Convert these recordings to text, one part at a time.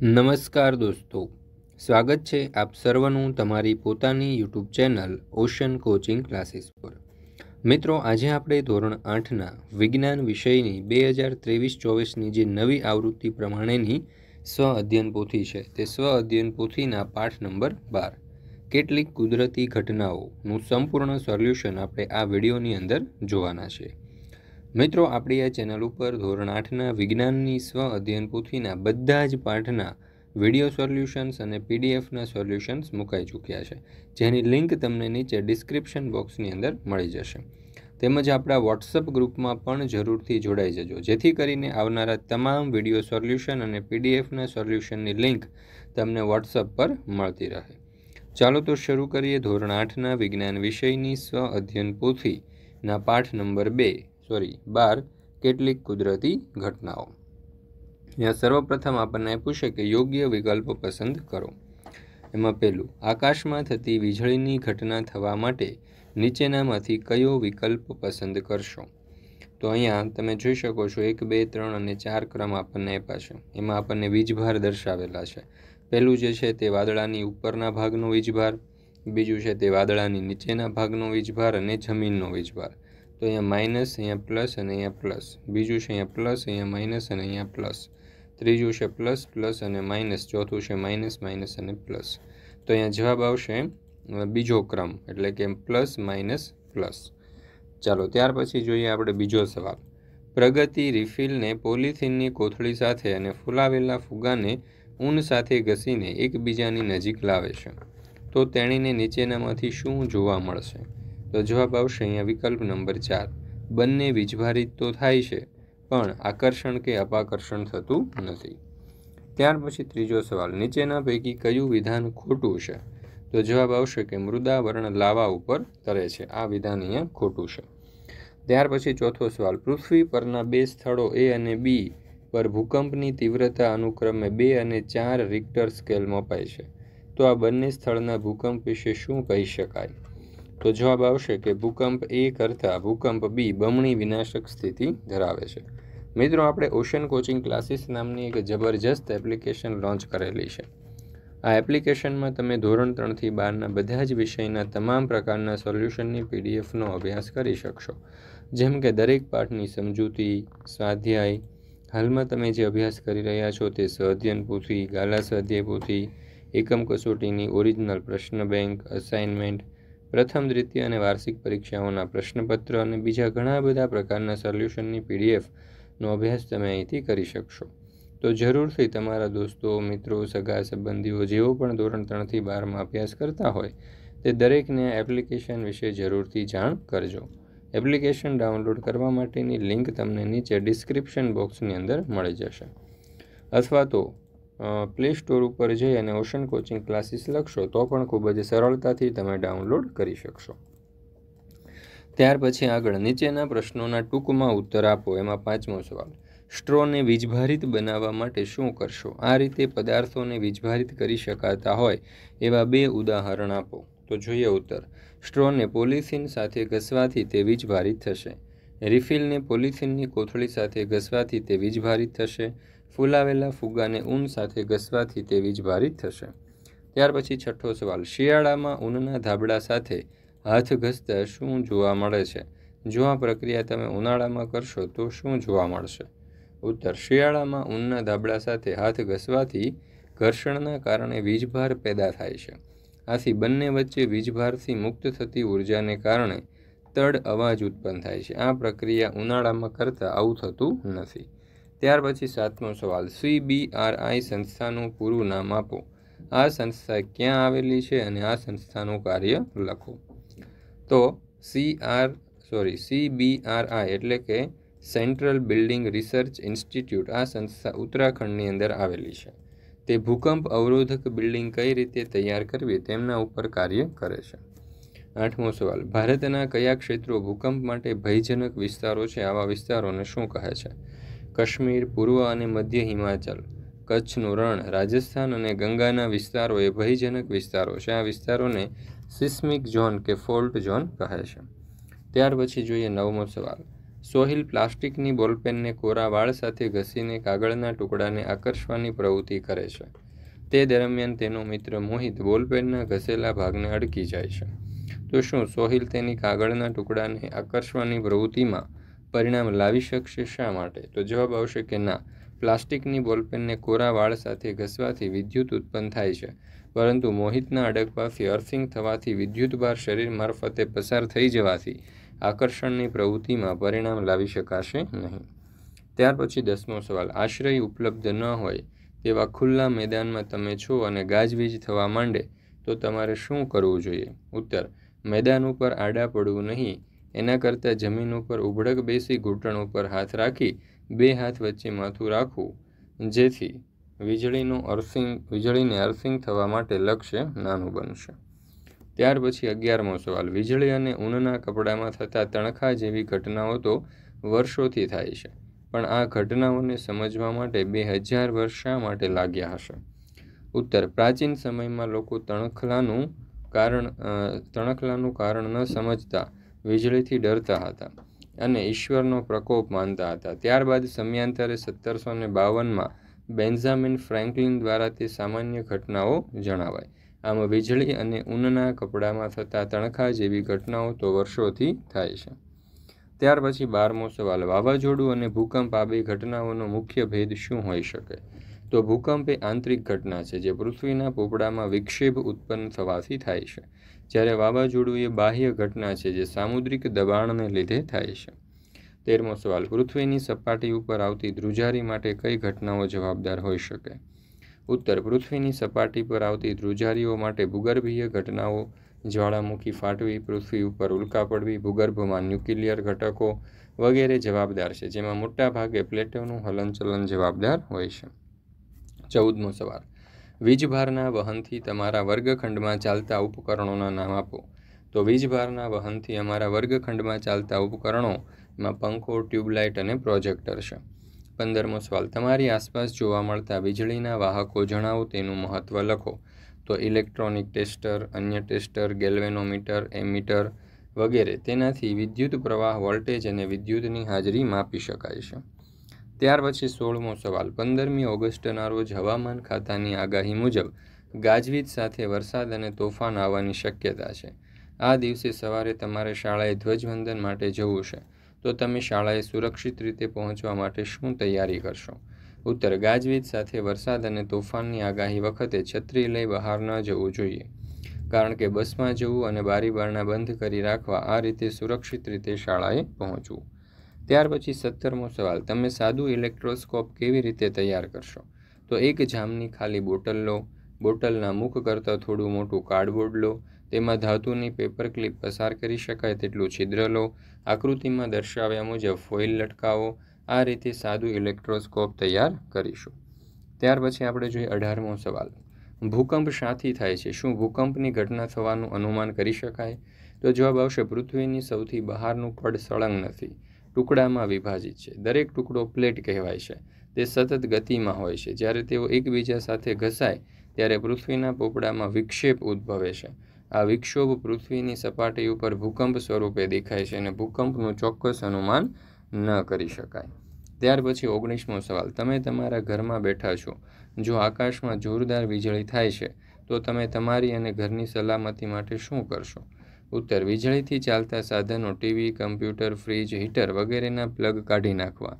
નમસ્કાર દોસ્તો સ્વાગત છે આપ સર્વનું તમારી પોતાની YouTube channel Ocean coaching classes પર મિત્રો આજે આપણે ધોરણ આઠના વિજ્ઞાન વિષયની બે હજાર ત્રેવીસ ચોવીસની જે નવી આવૃત્તિ પ્રમાણેની સ્વ અધ્યયન પોથી છે તે સ્વ અધ્યયન પોથીના પાઠ નંબર બાર કેટલીક કુદરતી ઘટનાઓનું સંપૂર્ણ સોલ્યુશન આપણે આ વિડીયોની અંદર જોવાના છે મિત્રો આપણી આ ચેનલ ઉપર ધોરણ આઠના વિજ્ઞાનની સ્વ અધ્યયન પોથીના બધા જ પાઠના વિડીયો સોલ્યુશન્સ અને પીડીએફના સોલ્યુશન્સ મુકાઈ ચૂક્યા છે જેની લિંક તમને નીચે ડિસ્ક્રિપ્શન બોક્સની અંદર મળી જશે તેમજ આપણા વોટ્સઅપ ગ્રુપમાં પણ જરૂરથી જોડાઈ જજો જેથી કરીને આવનારા તમામ વિડીયો સોલ્યુશન અને પીડીએફના સોલ્યુશનની લિંક તમને વોટ્સઅપ પર મળતી રહે ચાલો તો શરૂ કરીએ ધોરણ આઠના વિજ્ઞાન વિષયની સ્વ અધ્યયન પોથીના પાઠ નંબર બે સોરી બાર કેટલીક કુદરતી ઘટનાઓ અહીંયા સર્વપ્રથમ આપણને પૂછે કે યોગ્ય વિકલ્પ પસંદ કરો એમાં પહેલું આકાશમાં થતી વીજળીની ઘટના થવા માટે નીચેનામાંથી કયો વિકલ્પ પસંદ કરશો તો અહીંયા તમે જોઈ શકો છો એક બે ત્રણ અને ચાર ક્રમ આપણને આપ્યા છે એમાં આપણને વીજભાર દર્શાવેલા છે પહેલું જે છે તે વાદળાની ઉપરના ભાગનો વીજભાર બીજું છે તે વાદળાની નીચેના ભાગનો વીજભાર અને જમીનનો વીજભાર તો અહીંયા માઇનસ અહીંયા પ્લસ અને અહીંયા પ્લસ બીજું છે અહીંયા પ્લસ અહીંયા માઇનસ અને અહીંયા પ્લસ ત્રીજું છે પ્લસ પ્લસ અને માઇનસ ચોથું છે માઇનસ માઇનસ અને પ્લસ તો અહીંયા જવાબ આવશે બીજો ક્રમ એટલે કે પ્લસ માઇનસ પ્લસ ચાલો ત્યાર પછી જોઈએ આપણે બીજો સવાલ પ્રગતિ રિફિલને પોલિથીનની કોથળી સાથે અને ફૂલાવેલા ફુગાને ઊન સાથે ઘસીને એકબીજાની નજીક લાવે છે તો તેણીને નીચેનામાંથી શું જોવા મળશે તો જવાબ આવશે અહીંયા વિકલ્પ નંબર ચાર બંને વીજભારિત તો થાય છે પણ આકર્ષણ કે અપાકર્ષણ થતું નથી ત્યાર પછી ત્રીજો સવાલ નીચેના પૈકી કયું વિધાન ખોટું છે તો જવાબ આવશે કે મૃદાવર્ણ લાવા ઉપર તરે છે આ વિધાન અહીંયા ખોટું છે ત્યાર પછી ચોથો સવાલ પૃથ્વી પરના બે સ્થળો એ અને બી પર ભૂકંપની તીવ્રતા અનુક્રમે બે અને ચાર રિક્ટર સ્કેલ મપાય છે તો આ બંને સ્થળના ભૂકંપ વિશે શું કહી શકાય તો જવાબ આવશે કે ભૂકંપ એ કરતાં ભૂકંપ બી બમણી વિનાશક સ્થિતિ ધરાવે છે મિત્રો આપણે ઓશન કોચિંગ ક્લાસીસ નામની એક જબરજસ્ત એપ્લિકેશન લોન્ચ કરેલી છે આ એપ્લિકેશનમાં તમે ધોરણ ત્રણથી બારના બધા જ વિષયના તમામ પ્રકારના સોલ્યુશનની પીડીએફનો અભ્યાસ કરી શકશો જેમ કે દરેક પાઠની સમજૂતી સ્વાધ્યાય હાલમાં તમે જે અભ્યાસ કરી રહ્યા છો તે સ્વાધ્યન પૂથી ગાલા સ્વાધ્યાય પૂથી એકમ કસોટીની ઓરિજિનલ પ્રશ્ન બેંક અસાઇનમેન્ટ પ્રથમ દ્વિતીય અને વાર્ષિક પરીક્ષાઓના પ્રશ્નપત્ર અને બીજા ઘણા બધા પ્રકારના સોલ્યુશનની પીડીએફનો અભ્યાસ તમે અહીંથી કરી શકશો તો જરૂરથી તમારા દોસ્તો મિત્રો સગા સંબંધીઓ જેઓ પણ ધોરણ ત્રણથી બારમાં અભ્યાસ કરતા હોય તે દરેકને એપ્લિકેશન વિશે જરૂરથી જાણ કરજો એપ્લિકેશન ડાઉનલોડ કરવા માટેની લિંક તમને નીચે ડિસ્ક્રિપ્શન બોક્સની અંદર મળી જશે અથવા તો પ્લે સ્ટોર ઉપર જઈ અને ઓશન કોચિંગ ક્લાસીસ લખશો તો પણ ખૂબ જ સરળતાથી તમે ડાઉનલોડ કરી શકશો ત્યાર પછી આગળ નીચેના પ્રશ્નોના ટૂંકમાં ઉત્તર આપો એમાં પાંચમો સવાલ સ્ટ્રોને વીજભારિત બનાવવા માટે શું કરશો આ રીતે પદાર્થોને વીજભારિત કરી શકાતા હોય એવા બે ઉદાહરણ આપો તો જોઈએ ઉત્તર સ્ટ્રોને પોલિથીન સાથે ઘસવાથી તે વીજભારિત થશે રિફિલને પોલિથીનની કોથળી સાથે ઘસવાથી તે વીજભારિત થશે ફૂલાવેલા ફુગ્ગાને ઊન સાથે ઘસવાથી તે વીજભારિત થશે ત્યાર પછી છઠ્ઠો સવાલ શિયાળામાં ઊનના ધાબળા સાથે હાથ ઘસતા શું જોવા મળે છે જો આ પ્રક્રિયા તમે ઉનાળામાં કરશો તો શું જોવા મળશે ઉત્તર શિયાળામાં ઊનના ધાબળા સાથે હાથ ઘસવાથી ઘર્ષણના કારણે વીજભાર પેદા થાય છે આથી બંને વચ્ચે વીજભારથી મુક્ત થતી ઉર્જાને કારણે તડ અવાજ ઉત્પન્ન થાય છે આ પ્રક્રિયા ઉનાળામાં કરતાં આવું થતું નથી ત્યાર પછી સાતમો સવાલ સીબીઆરઆઈ સંસ્થાનું પૂરું નામ આપો આ સંસ્થા ક્યાં આવેલી છે અને આ સંસ્થાનું કાર્ય લખો તો સી આર સોરી સીબીઆરઆઈ એટલે કે સેન્ટ્રલ બિલ્ડિંગ રિસર્ચ ઇન્સ્ટિટ્યૂટ આ સંસ્થા ઉત્તરાખંડની અંદર આવેલી છે તે ભૂકંપ અવરોધક બિલ્ડિંગ કઈ રીતે તૈયાર કરવી તેમના ઉપર કાર્ય કરે છે આઠમો સવાલ ભારતના કયા ક્ષેત્રો ભૂકંપ માટે ભયજનક વિસ્તારો છે આવા વિસ્તારોને શું કહે છે કાશ્મીર પૂર્વ અને મધ્ય હિમાચલ કચ્છનું રણ રાજસ્થાન અને ગંગાના વિસ્તારો એ ભયજનક વિસ્તારો છે આ વિસ્તારોને સિસ્મિક ઝોન કે ફોલ્ટ ઝોન કહે છે ત્યાર પછી જોઈએ નવમો સવાલ સોહિલ પ્લાસ્ટિકની બોલપેનને કોરા વાળ સાથે ઘસીને કાગળના ટુકડાને આકર્ષવાની પ્રવૃત્તિ કરે છે તે દરમિયાન તેનો મિત્ર મોહિત બોલપેનના ઘસેલા ભાગને અડકી જાય છે તો શું સોહિલ તેની કાગળના ટુકડાને આકર્ષવાની પ્રવૃત્તિમાં પરિણામ લાવી શકશે શા માટે તો જવાબ આવશે કે ના પ્લાસ્ટિકની બોલપેનને કોરા વાળ સાથે ઘસવાથી વિદ્યુત ઉત્પન્ન થાય છે પરંતુ મોહિતના અડકવાથી અર્થિંગ થવાથી વિદ્યુત વિદ્યુતભાર શરીર મારફતે પસાર થઈ જવાથી આકર્ષણની પ્રવૃત્તિમાં પરિણામ લાવી શકાશે નહીં ત્યાર પછી દસમો સવાલ આશ્રય ઉપલબ્ધ ન હોય તેવા ખુલ્લા મેદાનમાં તમે છો અને ગાજવીજ થવા માંડે તો તમારે શું કરવું જોઈએ ઉત્તર મેદાન ઉપર આડા પડવું નહીં એના કરતાં જમીન ઉપર ઉભડક બેસી ઘૂંટણ ઉપર હાથ રાખી બે હાથ વચ્ચે માથું રાખવું જેથી વીજળીનું અર્થિંગ વીજળીને અર્થિંગ થવા માટે લક્ષ્ય નાનું બનશે ત્યાર પછી અગિયારમો સવાલ વીજળી અને ઊનના કપડામાં થતા તણખા જેવી ઘટનાઓ તો વર્ષોથી થાય છે પણ આ ઘટનાઓને સમજવા માટે બે હજાર વર્ષ માટે લાગ્યા હશે ઉત્તર પ્રાચીન સમયમાં લોકો તણખલાનું કારણ તણખલાનું કારણ ન સમજતા વીજળીથી ડરતા હતા અને ઈશ્વરનો પ્રકોપ માનતા હતા ત્યારબાદ સમયાંતરે સત્તરસો ને બાવનમાં બેન્ઝામિન ફ્રેન્કલિન દ્વારા તે સામાન્ય ઘટનાઓ જણાવાય આમ વીજળી અને ઊનના કપડામાં થતા તણખા જેવી ઘટનાઓ તો વર્ષોથી થાય છે ત્યાર પછી બારમો સવાલ વાવાઝોડું અને ભૂકંપ આ બે ઘટનાઓનો મુખ્ય ભેદ શું હોઈ શકે તો ભૂકંપ એ આંતરિક ઘટના છે જે પૃથ્વીના પોપડામાં વિક્ષેપ ઉત્પન્ન થવાથી થાય છે જ્યારે વાવાઝોડું એ બાહ્ય ઘટના છે જે સામુદ્રિક દબાણને લીધે થાય છે તેરમો સવાલ પૃથ્વીની સપાટી ઉપર આવતી ધ્રુજારી માટે કઈ ઘટનાઓ જવાબદાર હોઈ શકે ઉત્તર પૃથ્વીની સપાટી પર આવતી ધ્રુજારીઓ માટે ભૂગર્ભીય ઘટનાઓ જ્વાળામુખી ફાટવી પૃથ્વી ઉપર ઉલ્કા પડવી ભૂગર્ભમાં ન્યુક્લિયર ઘટકો વગેરે જવાબદાર છે જેમાં મોટાભાગે પ્લેટોનું હલનચલન જવાબદાર હોય છે ચૌદમો સવાલ વીજભારના વહનથી તમારા વર્ગખંડમાં ચાલતા ઉપકરણોના નામ આપો તો વીજભારના વહનથી અમારા વર્ગખંડમાં ચાલતા ઉપકરણોમાં પંખો ટ્યુબલાઇટ અને પ્રોજેક્ટર છે પંદરમો સવાલ તમારી આસપાસ જોવા મળતા વીજળીના વાહકો જણાવો તેનું મહત્ત્વ લખો તો ઇલેક્ટ્રોનિક ટેસ્ટર અન્ય ટેસ્ટર ગેલ્વેનોમીટર એમીટર વગેરે તેનાથી વિદ્યુત પ્રવાહ વોલ્ટેજ અને વિદ્યુતની હાજરી માપી શકાય છે ત્યાર પછી સોળમો સવાલ પંદરમી ઓગસ્ટના રોજ હવામાન ખાતાની આગાહી મુજબ ગાજવીજ સાથે વરસાદ અને તોફાન આવવાની શક્યતા છે આ દિવસે સવારે તમારે શાળાએ ધ્વજવંદન માટે જવું છે તો તમે શાળાએ સુરક્ષિત રીતે પહોંચવા માટે શું તૈયારી કરશો ઉત્તર ગાજવીજ સાથે વરસાદ અને તોફાનની આગાહી વખતે છત્રી લઈ બહાર ન જવું જોઈએ કારણ કે બસમાં જવું અને બારી બારણા બંધ કરી રાખવા આ રીતે સુરક્ષિત રીતે શાળાએ પહોંચવું ત્યાર પછી સત્તરમો સવાલ તમે સાદું ઇલેક્ટ્રોસ્કોપ કેવી રીતે તૈયાર કરશો તો એક જામની ખાલી બોટલ લો બોટલના મુખ કરતાં થોડું મોટું કાર્ડબોર્ડ લો તેમાં ધાતુની પેપર ક્લિપ પસાર કરી શકાય તેટલું છિદ્ર લો આકૃતિમાં દર્શાવ્યા મુજબ ફોઇલ લટકાવો આ રીતે સાદું ઇલેક્ટ્રોસ્કોપ તૈયાર કરીશું ત્યાર પછી આપણે જોઈએ અઢારમો સવાલ ભૂકંપ શાથી થાય છે શું ભૂકંપની ઘટના થવાનું અનુમાન કરી શકાય તો જવાબ આવશે પૃથ્વીની સૌથી બહારનું પડ સળંગ નથી ટુકડામાં વિભાજિત છે દરેક ટુકડો પ્લેટ કહેવાય છે તે સતત ગતિમાં હોય છે જ્યારે તેઓ એકબીજા સાથે ઘસાય ત્યારે પૃથ્વીના પોપડામાં વિક્ષેપ ઉદ્ભવે છે આ વિક્ષોભ પૃથ્વીની સપાટી ઉપર ભૂકંપ સ્વરૂપે દેખાય છે અને ભૂકંપનું ચોક્કસ અનુમાન ન કરી શકાય ત્યાર પછી ઓગણીસમો સવાલ તમે તમારા ઘરમાં બેઠા છો જો આકાશમાં જોરદાર વીજળી થાય છે તો તમે તમારી અને ઘરની સલામતી માટે શું કરશો ઉત્તર વીજળીથી ચાલતા સાધનો ટીવી કમ્પ્યુટર ફ્રીજ હીટર વગેરેના પ્લગ કાઢી નાખવા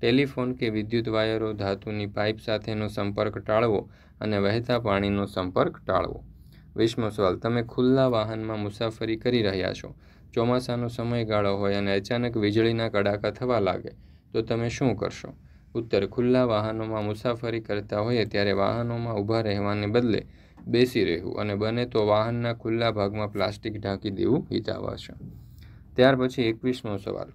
ટેલિફોન કે વિદ્યુત વાયરો ધાતુની પાઇપ સાથેનો સંપર્ક ટાળવો અને વહેતા પાણીનો સંપર્ક ટાળવો વીસમો સવાલ તમે ખુલ્લા વાહનમાં મુસાફરી કરી રહ્યા છો ચોમાસાનો સમયગાળો હોય અને અચાનક વીજળીના કડાકા થવા લાગે તો તમે શું કરશો ઉત્તર ખુલ્લા વાહનોમાં મુસાફરી કરતા હોઈએ ત્યારે વાહનોમાં ઊભા રહેવાને બદલે બેસી રહેવું અને બને તો વાહનના ખુલ્લા ભાગમાં પ્લાસ્ટિક ઢાંકી દેવું હિતાવહ ત્યાર પછી એકવીસમો સવાલ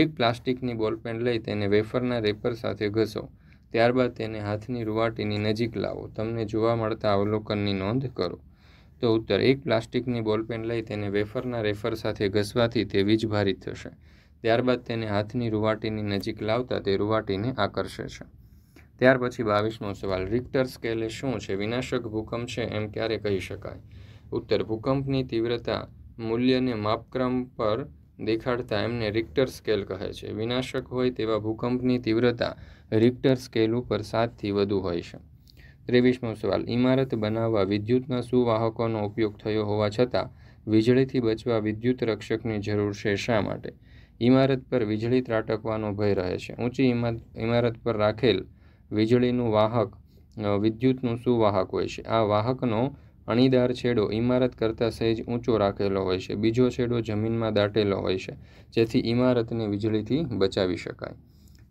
એક પ્લાસ્ટિકની બોલપેન લઈ તેને વેફરના રેપર સાથે ઘસો ત્યારબાદ તેને હાથની રૂવાટીની નજીક લાવો તમને જોવા મળતા અવલોકનની નોંધ કરો તો ઉત્તર એક પ્લાસ્ટિકની બોલપેન લઈ તેને વેફરના રેફર સાથે ઘસવાથી તે વીજભારિત થશે ત્યારબાદ તેને હાથની રૂવાટીની નજીક લાવતા તે રૂવાટીને આકર્ષે છે ત્યાર પછી બાવીસમો સવાલ રિક્ટર સ્કેલે શું છે વિનાશક ભૂકંપ છે એમ ક્યારે કહી શકાય ઉત્તર ભૂકંપની તીવ્રતા મૂલ્યને માપક્રમ પર દેખાડતા એમને રિક્ટર સ્કેલ કહે છે વિનાશક હોય તેવા ભૂકંપની તીવ્રતા રિક્ટર સ્કેલ ઉપર સાતથી વધુ હોય છે ત્રેવીસમો સવાલ ઇમારત બનાવવા વિદ્યુતના સુવાહકોનો ઉપયોગ થયો હોવા છતાં વીજળીથી બચવા વિદ્યુત રક્ષકની જરૂર છે શા માટે ઇમારત પર વીજળી ત્રાટકવાનો ભય રહે છે ઊંચી ઇમારત પર રાખેલ વીજળીનું વાહક વિદ્યુતનું સુવાહક હોય છે આ વાહકનો અણીદાર છેડો ઇમારત કરતાં સહેજ ઊંચો રાખેલો હોય છે બીજો છેડો જમીનમાં દાટેલો હોય છે જેથી ઇમારતને વીજળીથી બચાવી શકાય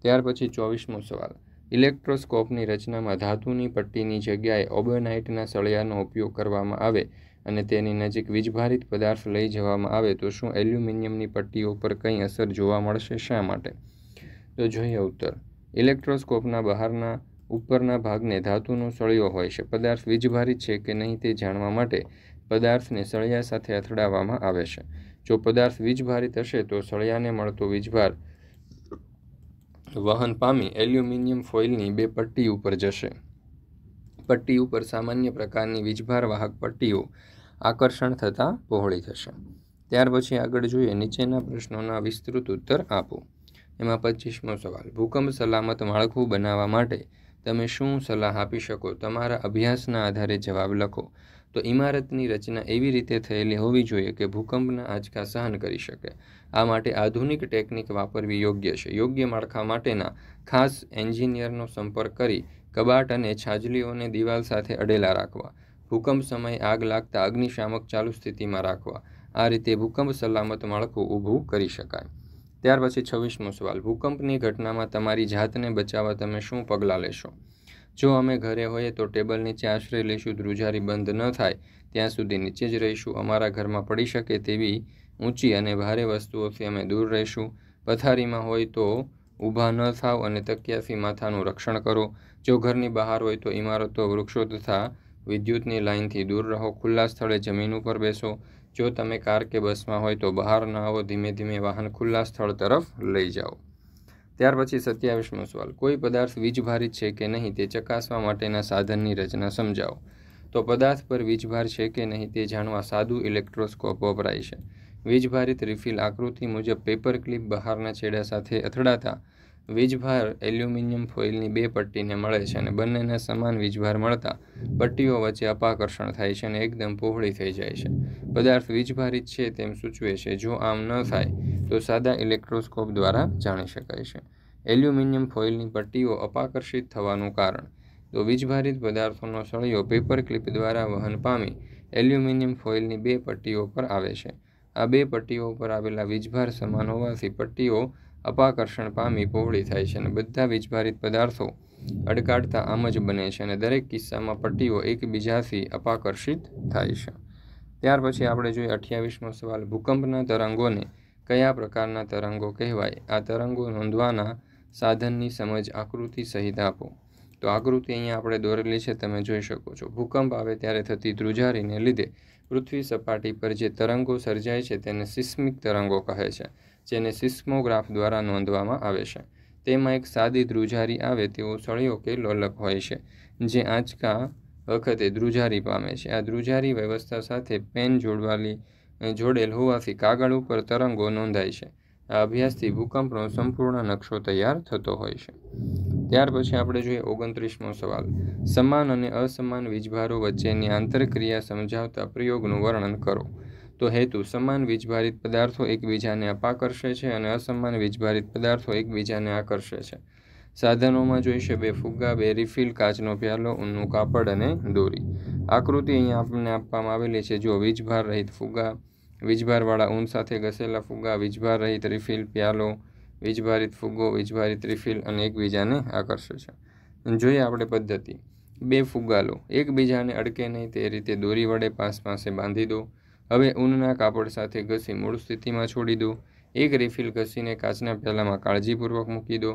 ત્યાર પછી ચોવીસમો સવાલ ઇલેક્ટ્રોસ્કોપની રચનામાં ધાતુની પટ્ટીની જગ્યાએ ઓબેનાઇટના સળિયાનો ઉપયોગ કરવામાં આવે અને તેની નજીક વીજભારિત પદાર્થ લઈ જવામાં આવે તો શું એલ્યુમિનિયમની પટ્ટીઓ પર કંઈ અસર જોવા મળશે શા માટે તો જોઈએ ઉત્તર ઇલેક્ટ્રોસ્કોપના બહારના ઉપરના ભાગને ધાતુનો સળિયો હોય છે પદાર્થ વીજભારિત છે કે નહીં તે જાણવા માટે પદાર્થને સળિયા સાથે અથડાવવામાં આવે છે જો પદાર્થ વીજભારિત હશે તો સળિયાને મળતો વીજભાર વહન પામી એલ્યુમિનિયમ ફોઇલની બે પટ્ટી ઉપર જશે પટ્ટી ઉપર સામાન્ય પ્રકારની વીજભાર વાહક પટ્ટીઓ આકર્ષણ થતાં પહોળી થશે ત્યાર પછી આગળ જોઈએ નીચેના પ્રશ્નોના વિસ્તૃત ઉત્તર આપો એમાં પચીસમો સવાલ ભૂકંપ સલામત માળખું બનાવવા માટે તમે શું સલાહ આપી શકો તમારા અભ્યાસના આધારે જવાબ લખો તો ઇમારતની રચના એવી રીતે થયેલી હોવી જોઈએ કે ભૂકંપના આંચકા સહન કરી શકે આ માટે આધુનિક ટેકનિક વાપરવી યોગ્ય છે યોગ્ય માળખા માટેના ખાસ એન્જિનિયરનો સંપર્ક કરી કબાટ અને છાજલીઓને દિવાલ સાથે અડેલા રાખવા ભૂકંપ સમયે આગ લાગતા અગ્નિશામક ચાલુ સ્થિતિમાં રાખવા આ રીતે ભૂકંપ સલામત માળખું ઊભું કરી શકાય ત્યાર પછી છવ્વીસમો સવાલ ભૂકંપની ઘટનામાં તમારી જાતને બચાવવા તમે શું પગલાં લેશો જો અમે ઘરે હોઈએ તો ટેબલ નીચે આશ્રય લઈશું ધ્રુજારી બંધ ન થાય ત્યાં સુધી નીચે જ રહીશું અમારા ઘરમાં પડી શકે તેવી ઊંચી અને ભારે વસ્તુઓથી અમે દૂર રહીશું પથારીમાં હોય તો ઊભા ન થાવ અને તકિયાથી માથાનું રક્ષણ કરો જો ઘરની બહાર હોય તો ઇમારતો વૃક્ષો તથા વિદ્યુતની લાઇનથી દૂર રહો ખુલ્લા સ્થળે જમીન ઉપર બેસો જો તમે કાર કે બસમાં હોય તો બહાર ન આવો ધીમે ધીમે વાહન ખુલ્લા સ્થળ તરફ લઈ જાઓ ત્યાર પછી સત્યાવીસમો સવાલ કોઈ પદાર્થ વીજભારિત છે કે નહીં તે ચકાસવા માટેના સાધનની રચના સમજાવો તો પદાર્થ પર વીજભાર છે કે નહીં તે જાણવા સાદું ઇલેક્ટ્રોસ્કોપ વપરાય છે વીજભારિત રિફિલ આકૃતિ મુજબ પેપર ક્લિપ બહારના છેડા સાથે અથડાતા વીજભાર એલ્યુમિનિયમ ફોઇલની બે પટ્ટીને મળે છે અને બંનેને સમાન વીજભાર મળતા પટ્ટીઓ વચ્ચે અપાકર્ષણ થાય છે અને એકદમ પહોળી થઈ જાય છે પદાર્થ વીજભારિત છે તેમ સૂચવે છે જો આમ ન થાય તો સાદા ઇલેક્ટ્રોસ્કોપ દ્વારા જાણી શકાય છે એલ્યુમિનિયમ ફોઇલની પટ્ટીઓ અપાકર્ષિત થવાનું કારણ તો વીજભારિત પદાર્થોનો સળિયો પેપર ક્લિપ દ્વારા વહન પામી એલ્યુમિનિયમ ફોઇલની બે પટ્ટીઓ પર આવે છે આ બે પટ્ટીઓ પર આવેલા વીજભાર સમાન હોવાથી પટ્ટીઓ અપાકર્ષણ પામી પહોળી થાય છે અને બધા વીજભારિત પદાર્થો અડકાડતા આમ જ બને છે અને દરેક કિસ્સામાં પટ્ટીઓ એકબીજાથી અપાકર્ષિત થાય છે ત્યાર પછી આપણે જોઈએ અઠ્યાવીસમો સવાલ ભૂકંપના તરંગોને કયા પ્રકારના તરંગો કહેવાય આ તરંગો નોંધવાના સાધનની સમજ આકૃતિ સહિત આપો તો આકૃતિ અહીંયા આપણે દોરેલી છે તમે જોઈ શકો છો ભૂકંપ આવે ત્યારે થતી ધ્રુજારીને લીધે પૃથ્વી સપાટી પર જે તરંગો સર્જાય છે તેને સિસ્મિક તરંગો કહે છે જેને સિસ્મોગ્રાફ દ્વારા નોંધવામાં આવે છે તેમાં એક સાદી ધ્રુજારી આવે તેવો સળિયો કે લોલક હોય છે જે આંચકા વખતે ધ્રુજારી પામે છે આ ધ્રુજારી વ્યવસ્થા સાથે પેન જોડવાલી જોડેલ હોવાથી કાગળ ઉપર તરંગો નોંધાય છે આ અભ્યાસથી ભૂકંપનો સંપૂર્ણ નકશો તૈયાર થતો હોય છે ત્યાર પછી આપણે જોઈએ ઓગણત્રીસમો સવાલ સમાન અને અસમાન વીજભારો વચ્ચેની આંતરક્રિયા સમજાવતા પ્રયોગનું વર્ણન કરો તો હેતુ સમાન વીજભારિત પદાર્થો એકબીજાને અપાકર્ષે છે અને અસમાન વીજભારિત પદાર્થો એકબીજાને આકર્ષે છે સાધનોમાં જોઈશે બે ફુગ્ગા બે રિફિલ કાચનો પ્યાલો ઊનનું કાપડ અને દોરી આકૃતિ અહીંયા આપણને આપવામાં આવેલી છે જો વીજભાર રહિત ફુગ્ગા વીજભારવાળા ઊન સાથે ઘસેલા ફુગ્ગા વીજભાર રહિત રિફિલ પ્યાલો વીજભારિત ફુગ્ગો વીજભારિત રિફિલ અને એકબીજાને આકર્ષે છે જોઈએ આપણે પદ્ધતિ બે ફુગ્ગા લો એકબીજાને અડકે નહીં તે રીતે દોરી વડે પાસ પાસે બાંધી દો હવે ઊનના કાપડ સાથે ઘસી મૂળ સ્થિતિમાં છોડી દો એક રિફિલ ઘસીને કાચના પ્યાલામાં કાળજીપૂર્વક મૂકી દો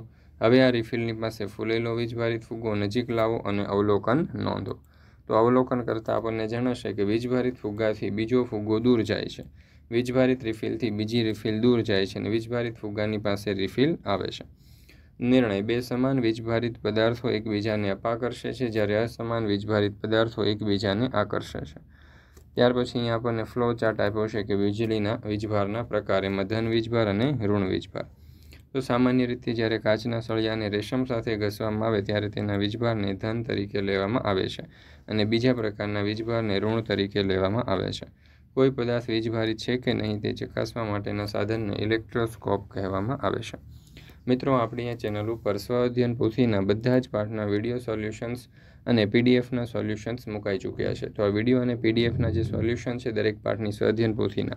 હવે આ રિફિલની પાસે ફૂલેલો વીજભારિત ફુગ્ગો નજીક લાવો અને અવલોકન નોંધો તો અવલોકન કરતાં આપણને જણાશે કે વીજભારિત ફુગ્ગાથી બીજો ફુગ્ગો દૂર જાય છે વીજભારિત રિફિલથી બીજી રિફિલ દૂર જાય છે અને વીજભારિત ફુગ્ગાની પાસે રિફિલ આવે છે નિર્ણય બે સમાન વીજભારિત પદાર્થો એકબીજાને અપાકર્ષે છે જ્યારે અસમાન વીજભારિત પદાર્થો એકબીજાને આકર્ષે છે ત્યાર પછી અહીંયા આપણને ફ્લો ચાર્ટ આપ્યો છે કે વીજળીના વીજભારના પ્રકાર એમાં ધન વીજભાર અને ઋણ વીજભાર તો સામાન્ય રીતે જ્યારે કાચના સળિયાને રેશમ સાથે ઘસવામાં આવે ત્યારે તેના વીજભારને ધન તરીકે લેવામાં આવે છે અને બીજા પ્રકારના વીજભારને ઋણ તરીકે લેવામાં આવે છે કોઈ પદાર્થ વીજભારી છે કે નહીં તે ચકાસવા માટેના સાધનને ઇલેક્ટ્રોસ્કોપ કહેવામાં આવે છે મિત્રો આપણી આ ચેનલ ઉપર સ્વ અધ્યયન બધા જ પાઠના વિડીયો સોલ્યુશન્સ અને પીડીએફના સોલ્યુશન્સ મુકાઈ ચૂક્યા છે તો આ વિડીયો અને પીડીએફના જે સોલ્યુશન છે દરેક પાઠની સ્વ અધ્યયન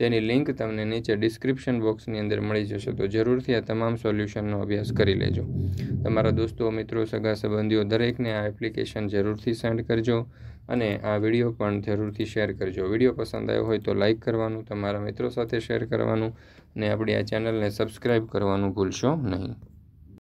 તેની લિંક તમને નીચે ડિસ્ક્રિપ્શન બોક્સની અંદર મળી જશે તો જરૂરથી આ તમામ સોલ્યુશનનો અભ્યાસ કરી લેજો તમારા દોસ્તો મિત્રો સગા સંબંધીઓ દરેકને આ એપ્લિકેશન જરૂરથી સેન્ડ કરજો અને આ વિડીયો પણ જરૂરથી શેર કરજો વિડીયો પસંદ આવ્યો હોય તો લાઇક કરવાનું તમારા મિત્રો સાથે શેર કરવાનું ને આપણી આ ચેનલને સબસ્ક્રાઈબ કરવાનું ભૂલશો નહીં